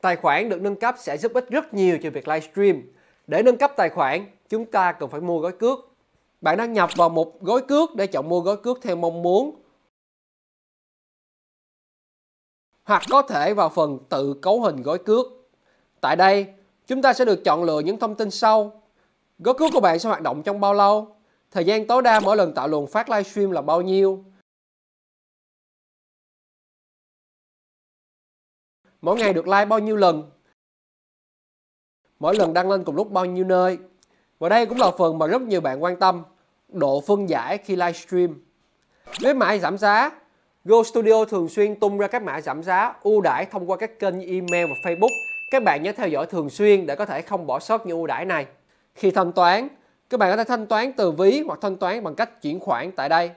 Tài khoản được nâng cấp sẽ giúp ích rất nhiều cho việc livestream. Để nâng cấp tài khoản, chúng ta cần phải mua gói cước. Bạn đăng nhập vào một gói cước để chọn mua gói cước theo mong muốn. Hoặc có thể vào phần tự cấu hình gói cước. Tại đây, chúng ta sẽ được chọn lựa những thông tin sau. Gói cước của bạn sẽ hoạt động trong bao lâu? Thời gian tối đa mỗi lần tạo luồng phát livestream là bao nhiêu? mỗi ngày được like bao nhiêu lần mỗi lần đăng lên cùng lúc bao nhiêu nơi và đây cũng là phần mà rất nhiều bạn quan tâm độ phân giải khi livestream với mã giảm giá Go Studio thường xuyên tung ra các mã giảm giá ưu đãi thông qua các kênh email và Facebook. Các bạn nhớ theo dõi thường xuyên để có thể không bỏ sót những ưu đãi này. Khi thanh toán, các bạn có thể thanh toán từ ví hoặc thanh toán bằng cách chuyển khoản tại đây.